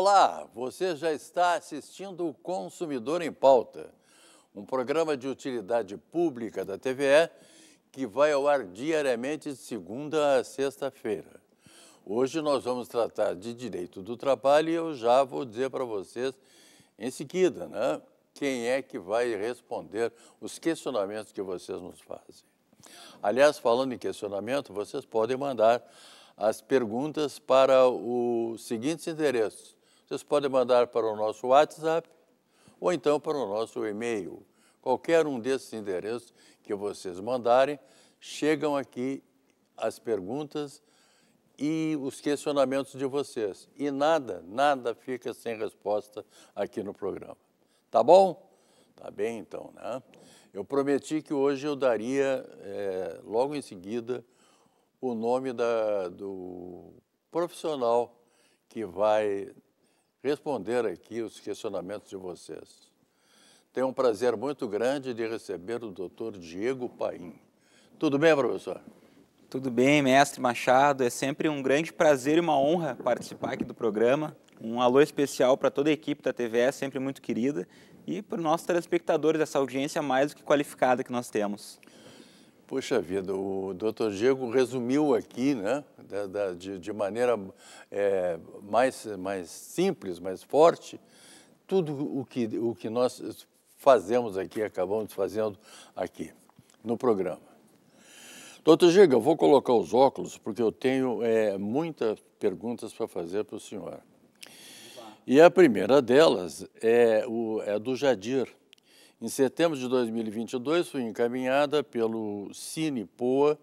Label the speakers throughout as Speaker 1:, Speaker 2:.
Speaker 1: Olá, você já está assistindo o Consumidor em Pauta, um programa de utilidade pública da TVE que vai ao ar diariamente de segunda a sexta-feira. Hoje nós vamos tratar de direito do trabalho e eu já vou dizer para vocês em seguida, né? Quem é que vai responder os questionamentos que vocês nos fazem? Aliás, falando em questionamento, vocês podem mandar as perguntas para o seguinte endereço: vocês podem mandar para o nosso WhatsApp ou então para o nosso e-mail. Qualquer um desses endereços que vocês mandarem, chegam aqui as perguntas e os questionamentos de vocês. E nada, nada fica sem resposta aqui no programa. Tá bom? Tá bem então, né? Eu prometi que hoje eu daria, é, logo em seguida, o nome da, do profissional que vai responder aqui os questionamentos de vocês. Tenho um prazer muito grande de receber o doutor Diego Paim. Tudo bem, professor?
Speaker 2: Tudo bem, mestre Machado. É sempre um grande prazer e uma honra participar aqui do programa. Um alô especial para toda a equipe da TVE, sempre muito querida,
Speaker 1: e para os nossos telespectadores, essa audiência mais do que qualificada que nós temos. Poxa vida, o doutor Diego resumiu aqui, né? de, de maneira é, mais, mais simples, mais forte, tudo o que, o que nós fazemos aqui, acabamos fazendo aqui no programa. Doutor Giga, eu vou colocar os óculos porque eu tenho é, muitas perguntas para fazer para o senhor. E a primeira delas é, o, é do Jadir. Em setembro de 2022, fui encaminhada pelo Cine Poa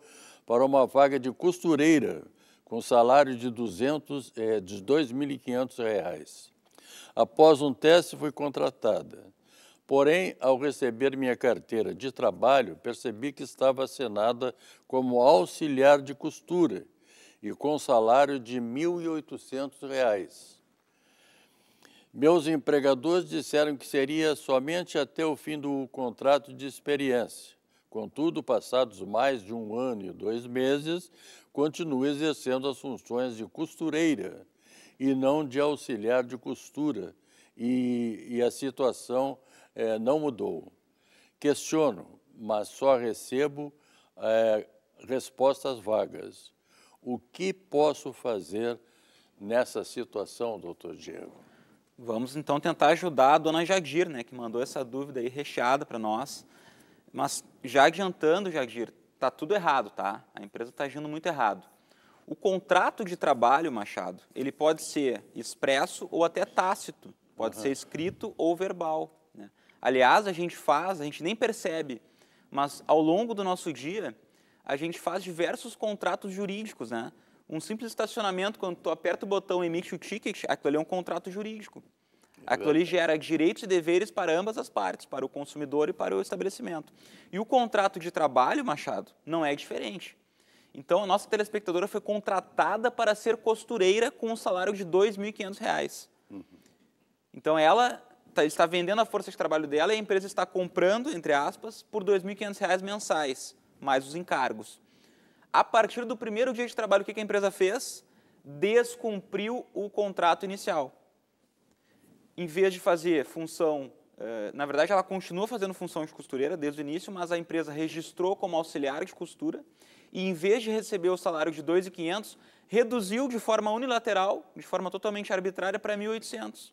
Speaker 1: para uma vaga de costureira com salário de, é, de R$ 2.500. Após um teste, fui contratada. Porém, ao receber minha carteira de trabalho, percebi que estava assinada como auxiliar de costura e com salário de R$ 1.800. Meus empregadores disseram que seria somente até o fim do contrato de experiência. Contudo, passados mais de um ano e dois meses, continua exercendo as funções de costureira e não de auxiliar de costura, e, e a situação é, não mudou. Questiono, mas só recebo é, respostas vagas. O que posso fazer nessa situação, doutor Diego? Vamos então tentar ajudar a dona Jagir,
Speaker 2: né, que mandou essa dúvida aí recheada para nós. Mas já adiantando, Jagir, está tudo errado, tá? A empresa está agindo muito errado. O contrato de trabalho, Machado, ele pode ser expresso ou até tácito, pode uhum. ser escrito ou verbal. Né? Aliás, a gente faz, a gente nem percebe, mas ao longo do nosso dia, a gente faz diversos contratos jurídicos, né? Um simples estacionamento, quando tu aperta o botão e emite o ticket, aquilo ali é um contrato jurídico. Aquilo ali gera direitos e deveres para ambas as partes, para o consumidor e para o estabelecimento. E o contrato de trabalho, Machado, não é diferente. Então, a nossa telespectadora foi contratada para ser costureira com um salário de R$ 2.500. Uhum. Então, ela tá, está vendendo a força de trabalho dela e a empresa está comprando, entre aspas, por R$ 2.500 mensais, mais os encargos. A partir do primeiro dia de trabalho, o que a empresa fez? Descumpriu o contrato inicial em vez de fazer função, eh, na verdade ela continua fazendo função de costureira desde o início, mas a empresa registrou como auxiliar de costura e em vez de receber o salário de 2.500, reduziu de forma unilateral, de forma totalmente arbitrária, para 1.800.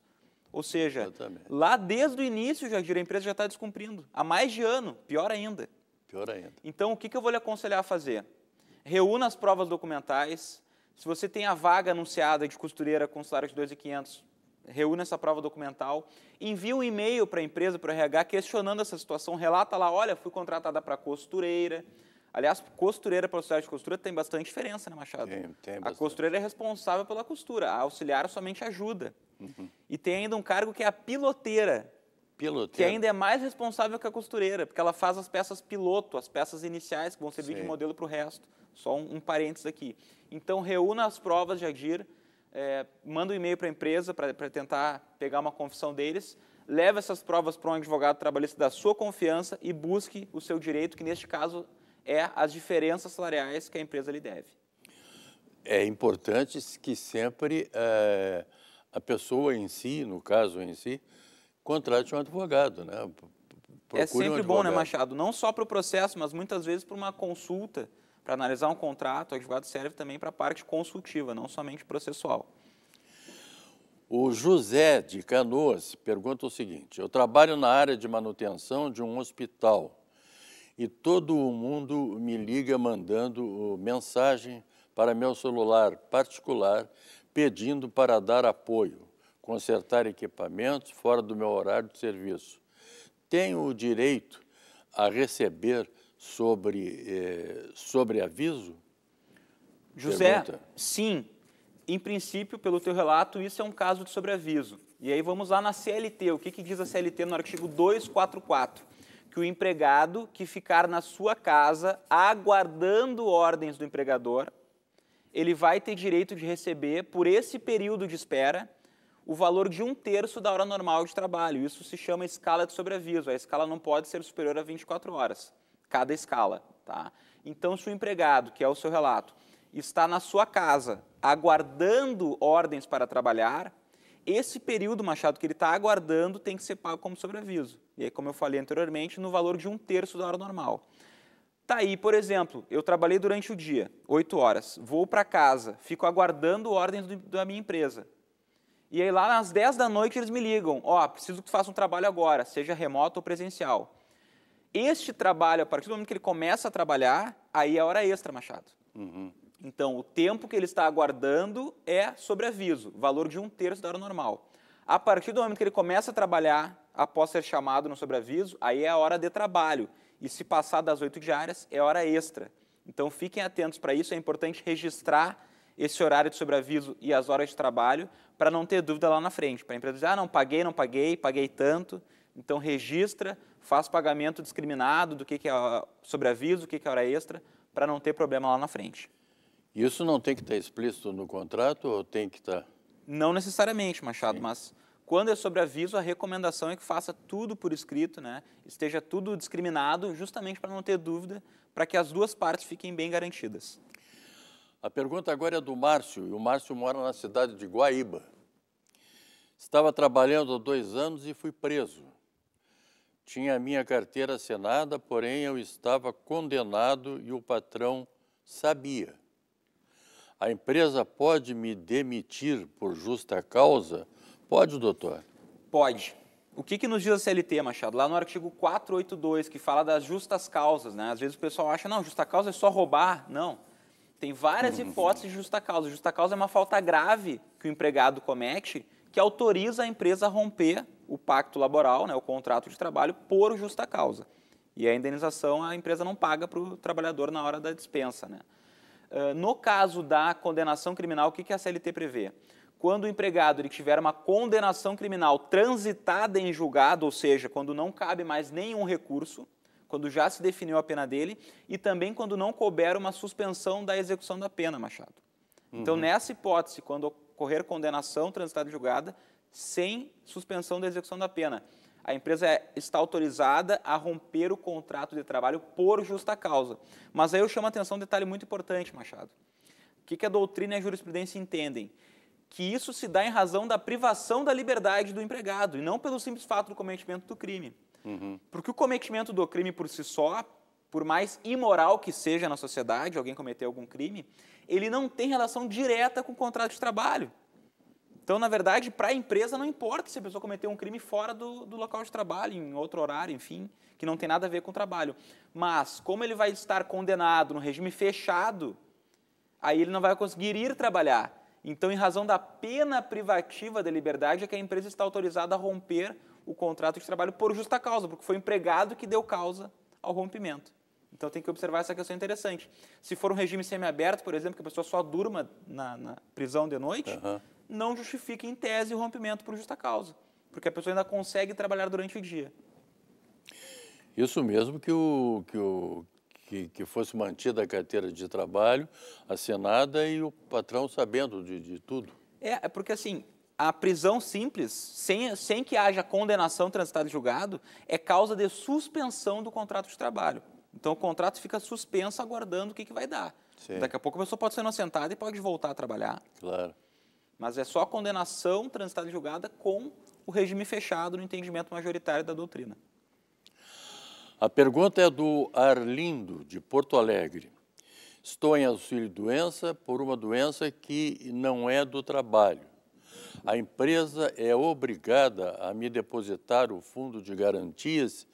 Speaker 2: Ou seja, lá desde o início, Jadir, a empresa já está descumprindo. Há mais de ano, pior ainda. Pior ainda. Então, o que, que eu vou lhe aconselhar a fazer? Reúna as provas documentais. Se você tem a vaga anunciada de costureira com salário de 2.500, reúne essa prova documental, envia um e-mail para a empresa, para o RH, questionando essa situação, relata lá, olha, fui contratada para costureira. Aliás, costureira para auxiliar de costura tem bastante diferença, né, Machado? Tem, tem bastante. A costureira é responsável pela costura, a auxiliar somente ajuda. Uhum. E tem ainda um cargo que é a piloteira, Piloteira. Que ainda é mais responsável que a costureira, porque ela faz as peças piloto, as peças iniciais que vão servir Sim. de modelo para o resto. Só um, um parênteses aqui. Então, reúna as provas, de agir é, manda um e-mail para a empresa para tentar pegar uma confissão deles, leve essas provas para um advogado trabalhista da sua confiança e busque o seu direito, que neste caso é as diferenças salariais que a empresa lhe deve.
Speaker 1: É importante que sempre é, a pessoa em si, no caso em si, contrate um advogado, né? Procure é sempre um bom, né, Machado?
Speaker 2: Não só para o processo, mas muitas vezes para uma consulta para analisar um contrato, o advogado serve também para a parte consultiva, não somente processual.
Speaker 1: O José de Canoas pergunta o seguinte: Eu trabalho na área de manutenção de um hospital e todo mundo me liga mandando mensagem para meu celular particular pedindo para dar apoio, consertar equipamentos fora do meu horário de serviço. Tenho o direito a receber sobre, eh, sobre aviso? José, Pergunta.
Speaker 2: sim. Em princípio, pelo teu relato, isso é um caso de sobreaviso. E aí vamos lá na CLT. O que, que diz a CLT no artigo 244? Que o empregado que ficar na sua casa aguardando ordens do empregador, ele vai ter direito de receber, por esse período de espera, o valor de um terço da hora normal de trabalho. Isso se chama escala de sobreaviso. A escala não pode ser superior a 24 horas cada escala. Tá? Então, se o empregado, que é o seu relato, está na sua casa aguardando ordens para trabalhar, esse período, Machado, que ele está aguardando tem que ser pago como sobreaviso. E aí, como eu falei anteriormente, no valor de um terço da hora normal. Tá aí, por exemplo, eu trabalhei durante o dia, oito horas, vou para casa, fico aguardando ordens do, da minha empresa. E aí lá às 10 da noite eles me ligam, ó, oh, preciso que tu faça um trabalho agora, seja remoto ou presencial. Este trabalho, a partir do momento que ele começa a trabalhar, aí é hora extra, Machado. Uhum. Então, o tempo que ele está aguardando é sobreaviso, valor de um terço da hora normal. A partir do momento que ele começa a trabalhar, após ser chamado no sobreaviso, aí é a hora de trabalho. E se passar das oito diárias, é hora extra. Então, fiquem atentos para isso, é importante registrar esse horário de sobreaviso e as horas de trabalho para não ter dúvida lá na frente, para a empresa dizer, ah, não, paguei, não paguei, paguei tanto. Então, registra, faz pagamento discriminado do que, que é sobreaviso, do que, que é hora extra, para não ter problema lá na frente. Isso não tem que estar tá explícito no contrato ou tem que estar? Tá? Não necessariamente, Machado, Sim. mas quando é sobreaviso, a recomendação é que faça tudo por escrito, né? esteja tudo discriminado, justamente para não ter dúvida, para que as duas
Speaker 1: partes fiquem bem garantidas. A pergunta agora é do Márcio, e o Márcio mora na cidade de Guaíba. Estava trabalhando há dois anos e fui preso. Tinha a minha carteira assinada, porém eu estava condenado e o patrão sabia. A empresa pode me demitir por justa causa? Pode, doutor? Pode. O que, que nos diz a CLT,
Speaker 2: Machado? Lá no artigo 482, que fala das justas causas, né? Às vezes o pessoal acha, não, justa causa é só roubar. Não. Tem várias uhum. hipóteses de justa causa. Justa causa é uma falta grave que o empregado comete que autoriza a empresa a romper o pacto laboral, né, o contrato de trabalho, por justa causa. E a indenização a empresa não paga para o trabalhador na hora da dispensa. Né? Ah, no caso da condenação criminal, o que a CLT prevê? Quando o empregado ele tiver uma condenação criminal transitada em julgado, ou seja, quando não cabe mais nenhum recurso, quando já se definiu a pena dele, e também quando não couber uma suspensão da execução da pena, Machado. Então, uhum. nessa hipótese, quando ocorrer condenação transitada em julgada, sem suspensão da execução da pena. A empresa está autorizada a romper o contrato de trabalho por justa causa. Mas aí eu chamo a atenção um detalhe muito importante, Machado. O que, a doutrina e a jurisprudência entendem? Que isso se dá em razão da privação da liberdade do empregado e não pelo simples fato do cometimento do crime. Uhum. Porque o cometimento do crime por si só, por mais imoral que seja na sociedade, alguém cometer algum crime, ele não tem relação direta com o contrato de trabalho. Então, na verdade, para a empresa não importa se a pessoa cometeu um crime fora do, do, local de trabalho, em outro horário, enfim, que não tem nada a ver com o trabalho. Mas, como ele vai estar condenado no regime fechado, aí ele não vai conseguir ir trabalhar. Então, em razão da pena privativa da liberdade, é que a empresa está autorizada a romper o contrato de trabalho por justa causa, porque foi o empregado que deu causa ao rompimento. Então tem que observar essa questão interessante. Se for um regime semiaberto, por exemplo, que a pessoa só durma na, na prisão de noite, uhum não justifica em tese o rompimento por justa causa, porque a pessoa ainda consegue trabalhar durante o dia.
Speaker 1: Isso mesmo que o que, o, que, que fosse mantida a carteira de trabalho assinada e o patrão sabendo de, de tudo.
Speaker 2: É, é porque assim, a prisão simples, sem, sem que haja condenação transitada em julgado, é causa de suspensão do contrato de trabalho. Então o contrato fica suspenso aguardando o que, que vai dar. Sim. Daqui a pouco a pessoa pode ser inocentada e pode voltar a trabalhar. Claro. Mas é só a condenação transitada em julgada com o regime fechado no entendimento majoritário da
Speaker 1: doutrina. A pergunta é do Arlindo, de Porto Alegre. Estou em auxílio-doença por uma doença que não é do trabalho. A empresa é obrigada a me depositar o fundo de garantias?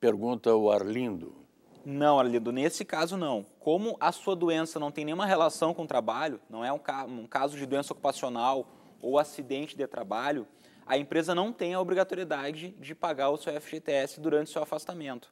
Speaker 1: Pergunta o Arlindo. Não, Arlindo, nesse caso não.
Speaker 2: Como a sua doença não tem nenhuma relação com o trabalho, não é um, ca um caso de doença ocupacional ou acidente de trabalho, a empresa não tem a obrigatoriedade de pagar o seu FGTS durante seu afastamento.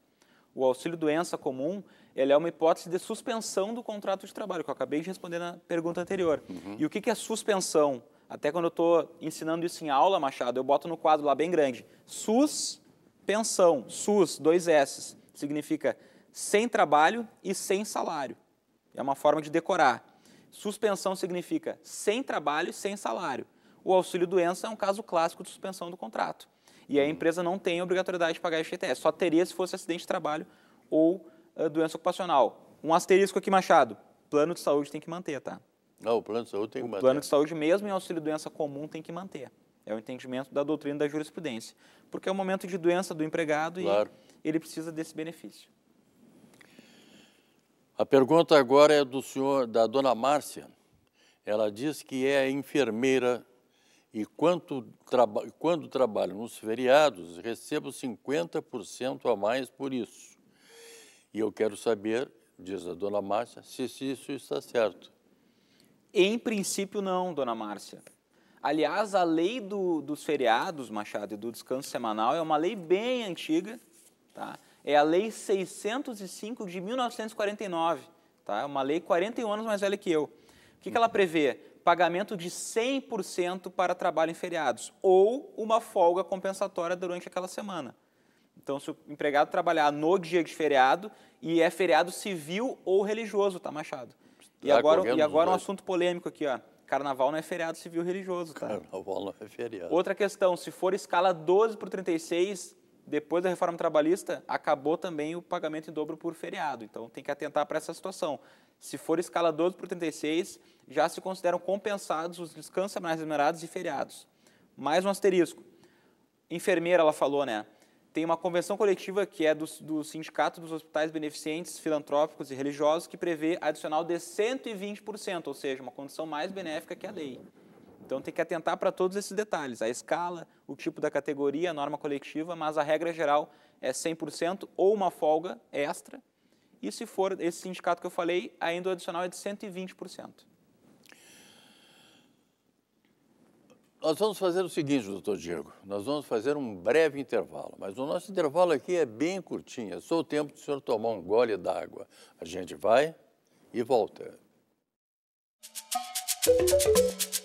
Speaker 2: O auxílio doença comum ele é uma hipótese de suspensão do contrato de trabalho, que eu acabei de responder na pergunta anterior. Uhum. E o que é suspensão? Até quando eu estou ensinando isso em aula, Machado, eu boto no quadro lá bem grande. Suspensão, SUS, dois S, significa sem trabalho e sem salário. É uma forma de decorar. Suspensão significa sem trabalho e sem salário. O auxílio-doença é um caso clássico de suspensão do contrato. E a empresa não tem obrigatoriedade de pagar FGTS, só teria se fosse acidente de trabalho ou uh, doença ocupacional. Um asterisco aqui, Machado. Plano de saúde tem que manter, tá?
Speaker 1: Não, o plano de saúde tem que o manter. O plano
Speaker 2: de saúde, mesmo em auxílio-doença comum, tem que manter. É o entendimento da doutrina da jurisprudência. Porque é o momento de doença do empregado claro. e ele precisa desse benefício.
Speaker 1: A pergunta agora é do senhor, da dona Márcia. Ela diz que é enfermeira e quanto traba, quando trabalho nos feriados, recebo 50% a mais por isso. E eu quero saber, diz a dona Márcia, se isso está certo. Em princípio, não, dona Márcia.
Speaker 2: Aliás, a lei do, dos feriados, Machado, e do descanso semanal é uma lei bem antiga, tá? é a Lei 605 de 1949, tá? É uma lei 41 anos mais velha que eu. O que, que ela prevê? Pagamento de 100% para trabalho em feriados ou uma folga compensatória durante aquela semana. Então, se o empregado trabalhar no dia de feriado e é feriado civil ou religioso, tá, Machado? E tá agora, e agora um assunto polêmico aqui, ó. Carnaval não é feriado civil
Speaker 1: religioso, tá? Carnaval não é feriado. Outra
Speaker 2: questão, se for escala 12 por 36, depois da reforma trabalhista, acabou também o pagamento em dobro por feriado. Então, tem que atentar para essa situação. Se for escala 12 por 36, já se consideram compensados os descansos mais remunerados e feriados. Mais um asterisco. Enfermeira, ela falou, né? Tem uma convenção coletiva que é do, do Sindicato dos Hospitais Beneficentes, Filantrópicos e Religiosos, que prevê adicional de 120%, ou seja, uma condição mais benéfica que a lei. Então tem que atentar para todos esses detalhes, a escala, o tipo da categoria, a norma coletiva, mas a regra geral é 100% ou uma folga extra. E se for esse sindicato que eu falei, ainda o adicional é de 120%.
Speaker 1: Nós vamos fazer o seguinte, doutor Diego, nós vamos fazer um breve intervalo, mas o nosso intervalo aqui é bem curtinho, é só o tempo do senhor tomar um gole d'água. A gente vai e volta. Música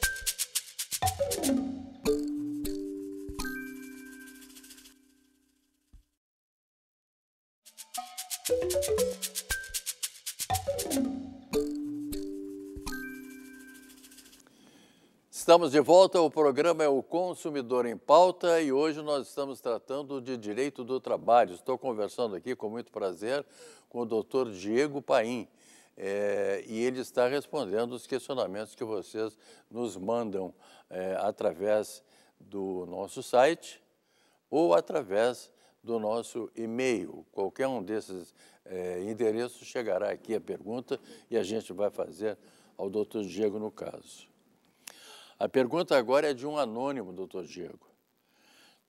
Speaker 1: Estamos de volta, o programa é o Consumidor em Pauta e hoje nós estamos tratando de direito do trabalho. Estou conversando aqui com muito prazer com o doutor Diego Paim. É, e ele está respondendo os questionamentos que vocês nos mandam é, através do nosso site ou através do nosso e-mail. Qualquer um desses é, endereços chegará aqui a pergunta e a gente vai fazer ao doutor Diego no caso. A pergunta agora é de um anônimo, doutor Diego.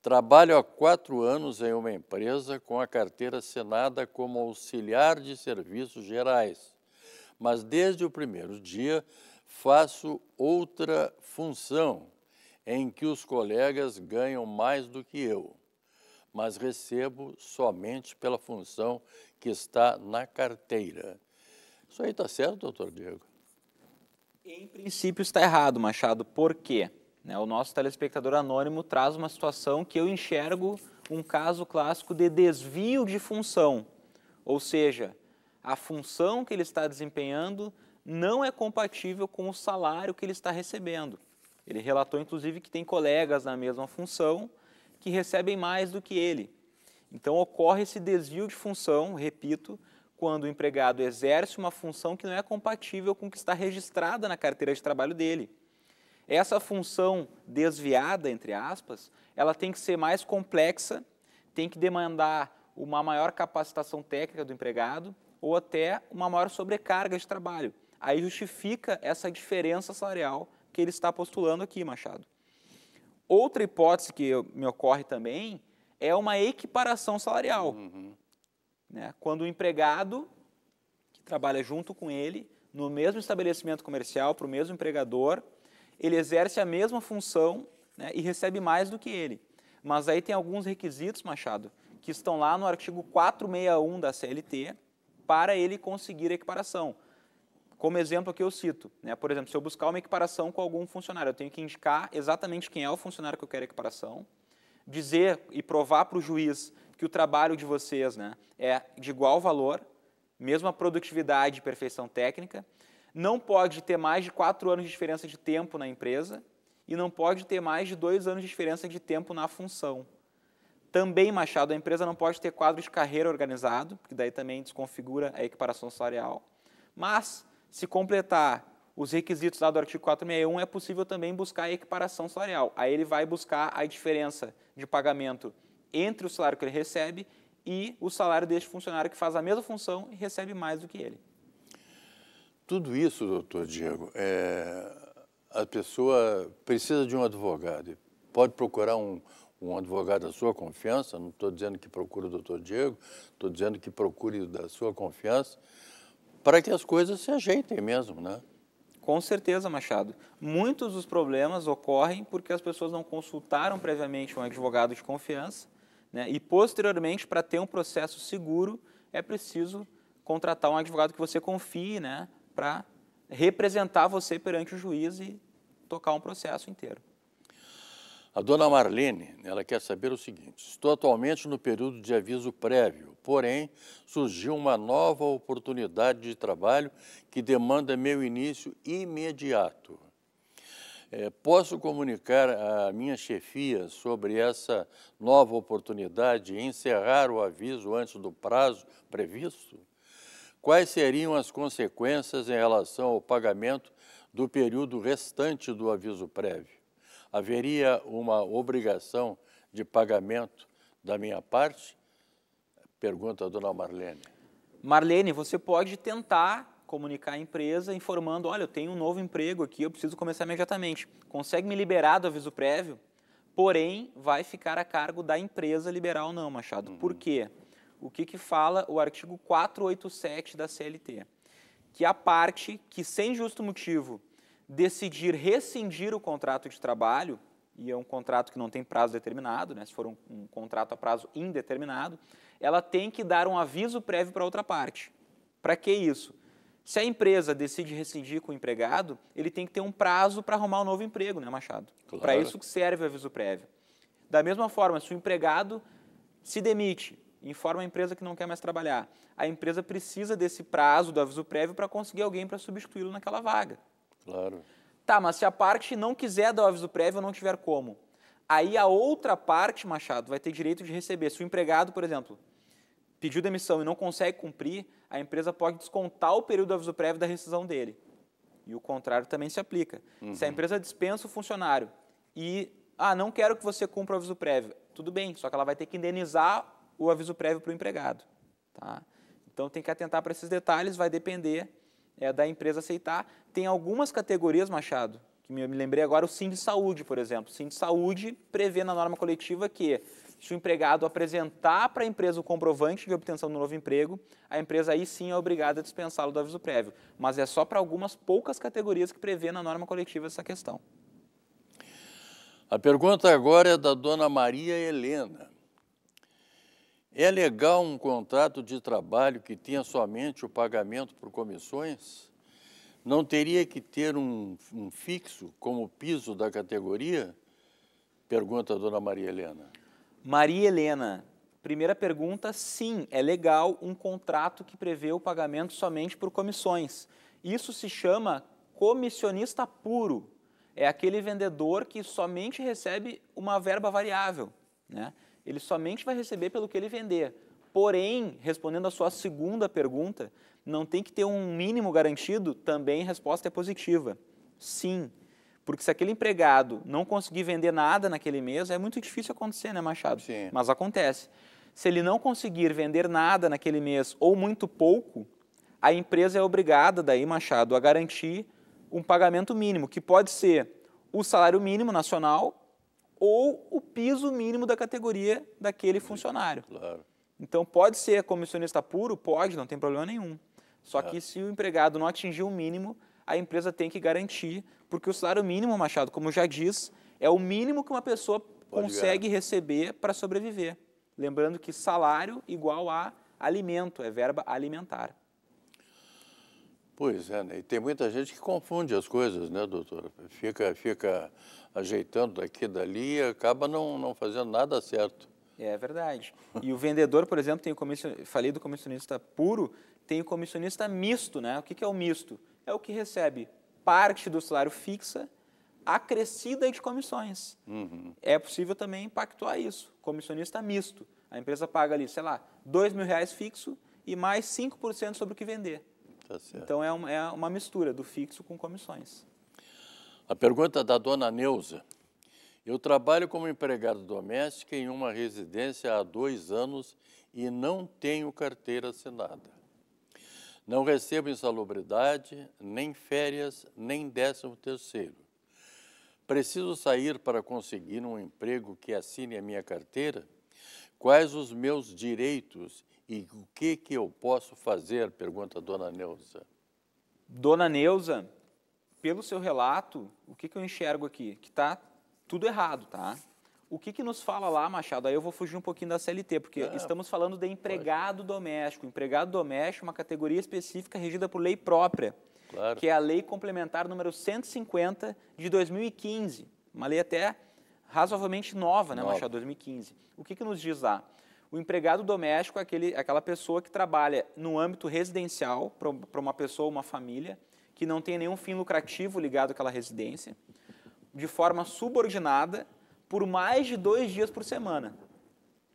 Speaker 1: Trabalho há quatro anos em uma empresa com a carteira assinada como auxiliar de serviços gerais mas desde o primeiro dia faço outra função em que os colegas ganham mais do que eu, mas recebo somente pela função que está na carteira. Isso aí está certo, doutor Diego?
Speaker 2: Em princípio está errado, Machado. Por quê? Né, o nosso telespectador anônimo traz uma situação que eu enxergo um caso clássico de desvio de função. Ou seja, a função que ele está desempenhando não é compatível com o salário que ele está recebendo. Ele relatou, inclusive, que tem colegas na mesma função que recebem mais do que ele. Então, ocorre esse desvio de função, repito, quando o empregado exerce uma função que não é compatível com o que está registrada na carteira de trabalho dele. Essa função desviada, entre aspas, ela tem que ser mais complexa, tem que demandar uma maior capacitação técnica do empregado, ou até uma maior sobrecarga de trabalho. Aí justifica essa diferença salarial que ele está postulando aqui, Machado. Outra hipótese que me ocorre também é uma equiparação salarial. Uhum. Né? Quando o empregado que trabalha junto com ele, no mesmo estabelecimento comercial, para o mesmo empregador, ele exerce a mesma função né, e recebe mais do que ele. Mas aí tem alguns requisitos, Machado, que estão lá no artigo 461 da CLT, para ele conseguir a equiparação. Como exemplo aqui eu cito, né? por exemplo, se eu buscar uma equiparação com algum funcionário, eu tenho que indicar exatamente quem é o funcionário que eu quero equiparação, dizer e provar para o juiz que o trabalho de vocês né, é de igual valor, mesma produtividade e perfeição técnica, não pode ter mais de quatro anos de diferença de tempo na empresa e não pode ter mais de dois anos de diferença de tempo na função. Também, Machado, a empresa não pode ter quadro de carreira organizado, porque daí também desconfigura a equiparação salarial. Mas, se completar os requisitos lá do artigo 461, é possível também buscar a equiparação salarial. Aí ele vai buscar a diferença de pagamento entre o salário que ele recebe e o salário deste funcionário que faz a mesma função e recebe mais do que ele.
Speaker 1: Tudo isso, doutor Diego, é... a pessoa precisa de um advogado. Pode procurar um, um advogado da sua confiança, não estou dizendo que procure o doutor Diego, estou dizendo que procure da sua confiança, para que as coisas se ajeitem mesmo, né? Com certeza, Machado. Muitos dos problemas
Speaker 2: ocorrem porque as pessoas não consultaram previamente um advogado de confiança, né? E posteriormente, para ter um processo seguro, é preciso contratar um advogado que você confie, né? Para representar você perante o juiz e tocar um processo inteiro.
Speaker 1: A dona Marlene, ela quer saber o seguinte: estou atualmente no período de aviso prévio, porém surgiu uma nova oportunidade de trabalho que demanda meu início imediato. É, posso comunicar à minha chefia sobre essa nova oportunidade e encerrar o aviso antes do prazo previsto? Quais seriam as consequências em relação ao pagamento do período restante do aviso prévio? haveria uma obrigação de pagamento da minha parte? Pergunta a dona Marlene. Marlene, você pode tentar
Speaker 2: comunicar à empresa informando, olha, eu tenho um novo emprego aqui, eu preciso começar imediatamente. Consegue me liberar do aviso prévio? Porém, vai ficar a cargo da empresa liberar ou não, Machado. Uhum. Por quê? O que, que fala o artigo 487 da CLT? Que a parte que, sem justo motivo, decidir rescindir o contrato de trabalho, e é um contrato que não tem prazo determinado, né, se for um, um contrato a prazo indeterminado, ela tem que dar um aviso prévio para outra parte. Para que isso? Se a empresa decide rescindir com o empregado, ele tem que ter um prazo para arrumar um novo emprego, né, Machado? Claro. Para isso que serve o aviso prévio. Da mesma forma, se o empregado se demite, informa a empresa que não quer mais trabalhar, a empresa precisa desse prazo do aviso prévio para conseguir alguém para substituí-lo naquela vaga. Claro. Tá, mas se a parte não quiser dar o aviso prévio ou não tiver como, aí a outra parte, Machado, vai ter direito de receber. Se o empregado, por exemplo, pediu demissão e não consegue cumprir, a empresa pode descontar o período do aviso prévio da rescisão dele. E o contrário também se aplica. Uhum. Se a uhum. empresa dispensa o funcionário e, ah, não quero que você cumpra o aviso prévio, tudo bem, só que ela vai ter que indenizar o aviso prévio para o empregado. Tá? Então tem que atentar para esses detalhes, vai depender é, da empresa aceitar. Tem algumas categorias, Machado, que me, lembrei agora, o Sim de Saúde, por exemplo. O Sim de Saúde prevê na norma coletiva que se o empregado apresentar para a empresa o comprovante de obtenção do novo emprego, a empresa aí sim é obrigada a dispensá-lo do aviso prévio. Mas é só para algumas poucas categorias que prevê na norma coletiva essa questão.
Speaker 1: A pergunta agora é da dona Maria Helena. É legal um contrato de trabalho que tenha somente o pagamento por comissões? Não teria que ter um, um fixo como piso da categoria? Pergunta a dona Maria Helena. Maria Helena, primeira
Speaker 2: pergunta: sim, é legal um contrato que prevê o pagamento somente por comissões. Isso se chama comissionista puro. É aquele vendedor que somente recebe uma verba variável. Né? Ele somente vai receber pelo que ele vender. Porém, respondendo a sua segunda pergunta, não tem que ter um mínimo garantido? Também a resposta é positiva. Sim, porque se aquele empregado não conseguir vender nada naquele mês, é muito difícil acontecer, né, Machado? Sim. Mas acontece. Se ele não conseguir vender nada naquele mês ou muito pouco, a empresa é obrigada, daí, Machado, a garantir um pagamento mínimo, que pode ser o salário mínimo nacional, ou o piso mínimo da categoria daquele uhum. funcionário. Claro. Então, pode ser comissionista puro? Pode, não tem problema nenhum. Só é. que se o empregado não atingir o mínimo, a empresa tem que garantir, porque o salário mínimo, Machado, como já diz, é o mínimo que uma pessoa pode consegue ganhar. receber para sobreviver. Lembrando que salário igual a alimento, é verba alimentar.
Speaker 1: Pois é, né? e tem muita gente que confunde as coisas, né, doutor? Fica, fica ajeitando daqui e dali e acaba não, não fazendo nada certo. É verdade. E o
Speaker 2: vendedor, por exemplo, tem o comission... falei do comissionista puro, tem o comissionista misto, né? O que, que é o misto? É o que recebe parte do salário fixa acrescida de comissões. Uhum. É possível também impactuar isso. Comissionista misto. A empresa paga ali, sei lá, dois mil reais fixo e mais 5% sobre o que vender. Tá então é uma, é uma mistura do fixo com comissões.
Speaker 1: A pergunta da dona Neuza. Eu trabalho como empregado doméstica em uma residência há dois anos e não tenho carteira assinada. Não recebo insalubridade, nem férias, nem décimo terceiro. Preciso sair para conseguir um emprego que assine a minha carteira? Quais os meus direitos e o que, que eu posso fazer? Pergunta a dona Neuza. Dona Neuza, pelo seu relato, o que, que eu enxergo aqui? Que está
Speaker 2: tudo errado, tá? O que, que nos fala lá, Machado? Aí eu vou fugir um pouquinho da CLT, porque ah, estamos falando de empregado pode. doméstico. Empregado doméstico é uma categoria específica regida por lei própria, claro. que é a Lei Complementar número 150 de 2015. Uma lei até razoavelmente nova, né, nova. Machado? 2015. O que, que nos diz lá? O empregado doméstico é aquele, é aquela pessoa que trabalha no âmbito residencial para uma pessoa, uma família, que não tem nenhum fim lucrativo ligado àquela residência, de forma subordinada por mais de dois dias por semana.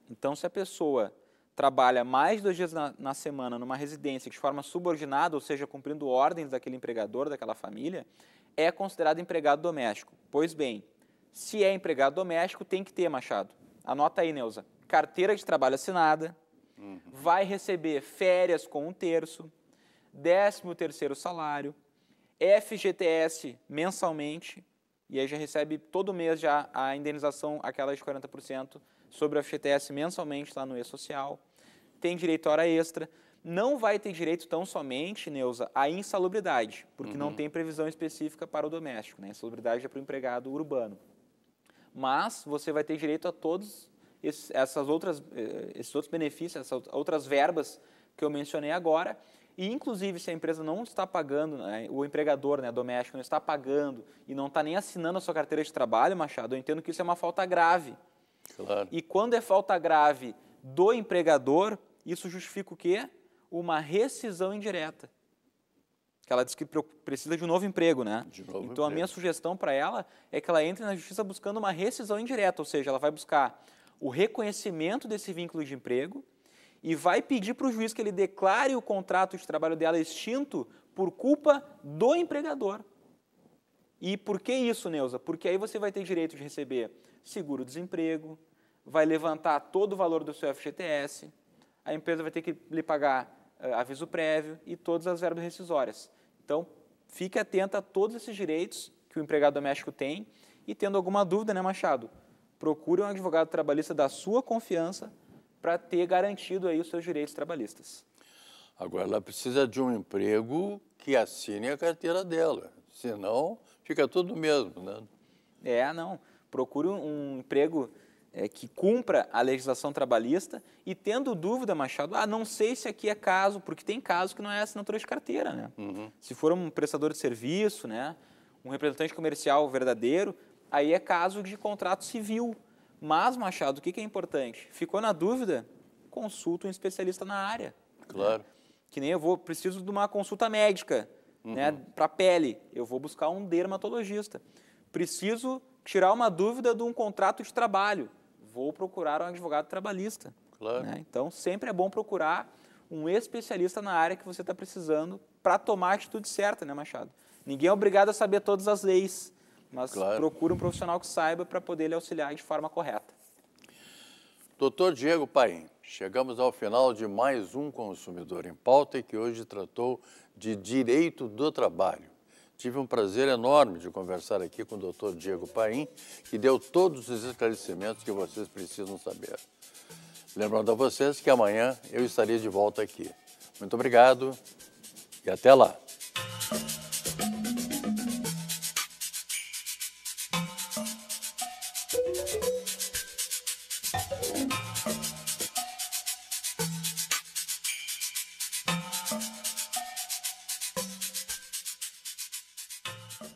Speaker 2: Então, se a pessoa trabalha mais de dois dias na, na, semana numa residência de forma subordinada, ou seja, cumprindo ordens daquele empregador, daquela família, é considerado empregado doméstico. Pois bem, se é empregado doméstico, tem que ter, Machado. Anota aí, Neuza. Carteira de trabalho assinada, uhum. vai receber férias com um terço, décimo terceiro salário, FGTS mensalmente, e aí já recebe todo mês já a indenização, aquela de 40%, sobre a FGTS mensalmente lá no E-Social. Tem direito à hora extra. Não vai ter direito tão somente, Neuza, à insalubridade, porque uhum. não tem previsão específica para o doméstico. Né? Insalubridade é para o empregado urbano. Mas você vai ter direito a todos esses, essas outras, eh, esses outros benefícios, essas outras verbas que eu mencionei agora, e, inclusive, se a empresa não está pagando, né, o empregador né, doméstico não está pagando e não está nem assinando a sua carteira de trabalho, Machado, eu entendo que isso é uma falta grave. Claro. E quando é falta grave do empregador, isso justifica o quê? Uma rescisão indireta. Que ela diz que precisa de um novo emprego, né? Novo então, emprego. a minha sugestão para ela é que ela entre na justiça buscando uma rescisão indireta, ou seja, ela vai buscar o reconhecimento desse vínculo de emprego, e vai pedir para o juiz que ele declare o contrato de trabalho dela extinto por culpa do empregador. E por que isso, Neuza? Porque aí você vai ter direito de receber seguro-desemprego, vai levantar todo o valor do seu FGTS, a empresa vai ter que lhe pagar uh, aviso prévio e todas as verbas rescisórias. Então, fique atenta a todos esses direitos que o empregado doméstico tem e tendo alguma dúvida, né, Machado? Procure um advogado trabalhista da sua confiança para ter
Speaker 1: garantido aí os seus direitos trabalhistas. Agora, ela precisa de um emprego que assine a carteira dela, senão fica tudo mesmo, né?
Speaker 2: É, não. Procure um emprego é, que cumpra a legislação trabalhista e tendo dúvida, Machado, ah, não sei se aqui é caso, porque tem caso que não é assinatura de carteira, né? Uhum. Se for um prestador de serviço, né, um representante comercial verdadeiro, aí é caso de contrato civil, mas, Machado, o que, que é importante? Ficou na dúvida? Consulta um especialista na área. Claro. Né? Que nem eu vou, preciso de uma consulta médica, né, uhum. né? Para pele, eu vou buscar um dermatologista. Preciso tirar uma dúvida de um contrato de trabalho, vou procurar um advogado trabalhista. Claro. Né? Então, sempre é bom procurar um especialista na área que você está precisando para tomar a atitude certa, né, Machado? Ninguém é obrigado a saber todas as leis mas claro. um profissional que saiba para poder lhe auxiliar de forma correta.
Speaker 1: Doutor Diego Paim, chegamos ao final de mais um Consumidor em Pauta e que hoje tratou de direito do trabalho. Tive um prazer enorme de conversar aqui com o doutor Diego Paim, que deu todos os esclarecimentos que vocês precisam saber. Lembrando a vocês que amanhã eu estarei de volta aqui. Muito obrigado e até lá.